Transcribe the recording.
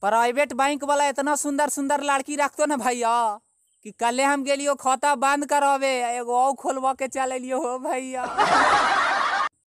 private bank वाला इतना सुंदर सुंदर लड़की रखते ना भैया कि कल हम गलियो खाता बंद करावे एगो और खोलवा के चल अलियो हो भैया